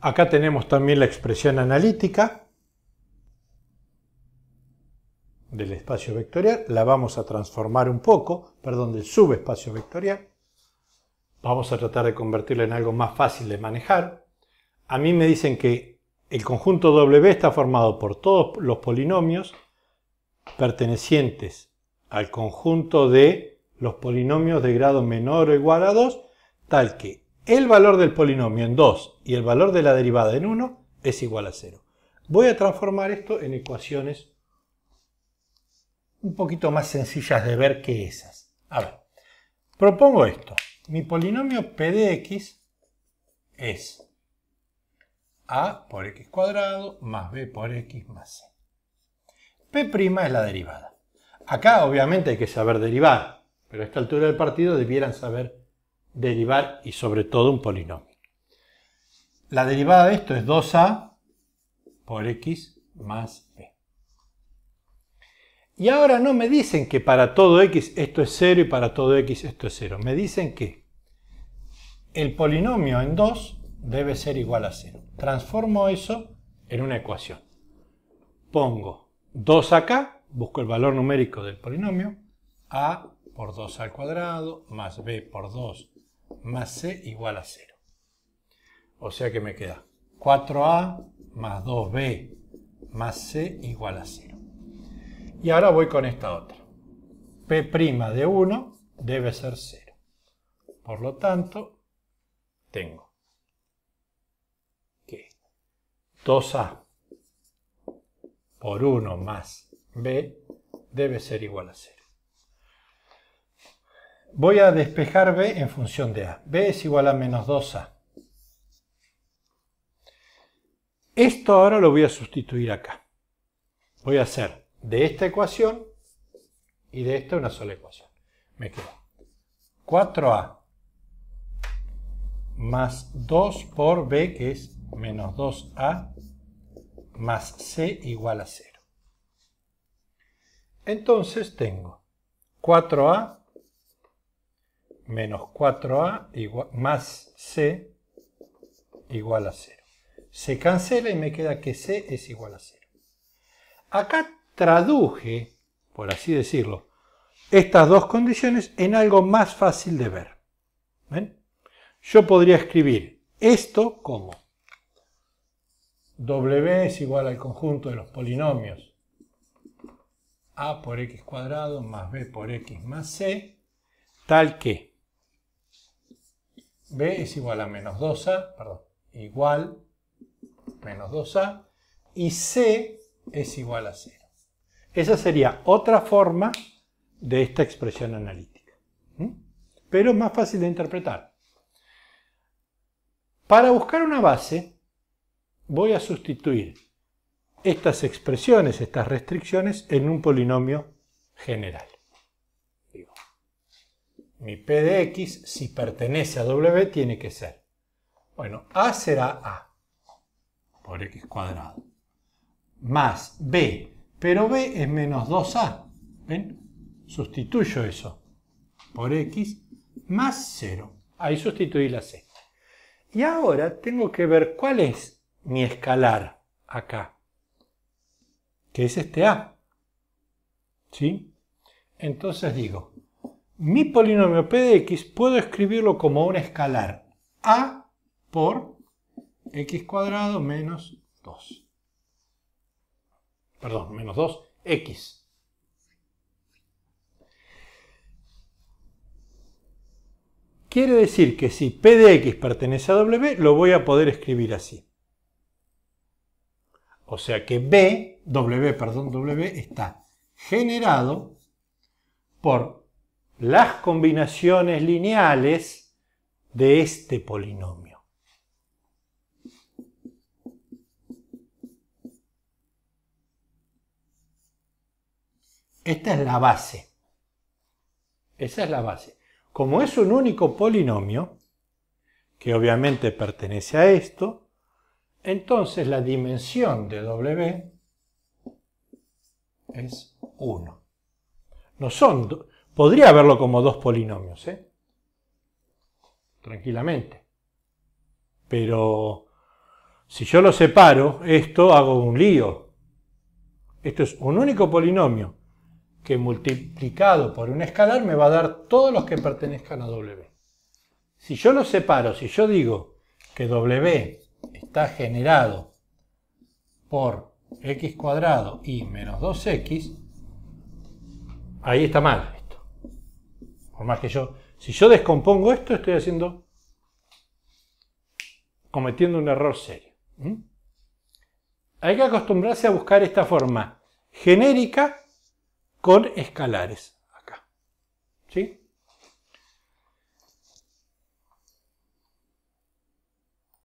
Acá tenemos también la expresión analítica del espacio vectorial. La vamos a transformar un poco, perdón, del subespacio vectorial. Vamos a tratar de convertirla en algo más fácil de manejar. A mí me dicen que el conjunto W está formado por todos los polinomios pertenecientes al conjunto de los polinomios de grado menor o igual a 2, tal que el valor del polinomio en 2 y el valor de la derivada en 1 es igual a 0. Voy a transformar esto en ecuaciones un poquito más sencillas de ver que esas. A ver, propongo esto. Mi polinomio p de x es a por x cuadrado más b por x más c. p' es la derivada. Acá obviamente hay que saber derivar, pero a esta altura del partido debieran saber derivar y sobre todo un polinomio. La derivada de esto es 2a por x más b. Y ahora no me dicen que para todo x esto es 0 y para todo x esto es 0. Me dicen que el polinomio en 2 debe ser igual a 0. Transformo eso en una ecuación. Pongo 2 acá, busco el valor numérico del polinomio, a por 2 al cuadrado, más b por 2 más C igual a 0. O sea que me queda 4A más 2B más C igual a 0. Y ahora voy con esta otra. P' de 1 debe ser 0. Por lo tanto, tengo que 2A por 1 más B debe ser igual a 0. Voy a despejar B en función de A. B es igual a menos 2A. Esto ahora lo voy a sustituir acá. Voy a hacer de esta ecuación y de esta una sola ecuación. Me queda 4A más 2 por B, que es menos 2A, más C igual a 0. Entonces tengo 4A menos 4a más c igual a 0. Se cancela y me queda que c es igual a 0. Acá traduje, por así decirlo, estas dos condiciones en algo más fácil de ver. ¿Ven? Yo podría escribir esto como w es igual al conjunto de los polinomios a por x cuadrado más b por x más c, tal que b es igual a menos 2a, perdón, igual menos 2a, y c es igual a 0. Esa sería otra forma de esta expresión analítica, pero es más fácil de interpretar. Para buscar una base, voy a sustituir estas expresiones, estas restricciones, en un polinomio general mi P de X, si pertenece a W, tiene que ser. Bueno, A será A por X cuadrado. Más B, pero B es menos 2A. ¿Ven? Sustituyo eso por X más 0. Ahí sustituí la C. Y ahora tengo que ver cuál es mi escalar acá, que es este A. ¿Sí? Entonces digo, mi polinomio p de x puedo escribirlo como un escalar a por x cuadrado menos 2. Perdón, menos 2x. Quiere decir que si p de x pertenece a w, lo voy a poder escribir así. O sea que b, w, perdón, w está generado por las combinaciones lineales de este polinomio. Esta es la base. Esa es la base. Como es un único polinomio, que obviamente pertenece a esto, entonces la dimensión de W es 1. No son Podría verlo como dos polinomios, ¿eh? tranquilamente. Pero si yo lo separo, esto hago un lío. Esto es un único polinomio que multiplicado por un escalar me va a dar todos los que pertenezcan a W. Si yo lo separo, si yo digo que W está generado por x cuadrado y menos 2x, ahí está mal más que yo, si yo descompongo esto, estoy haciendo, cometiendo un error serio. Hay que acostumbrarse a buscar esta forma genérica con escalares. Acá. ¿Sí?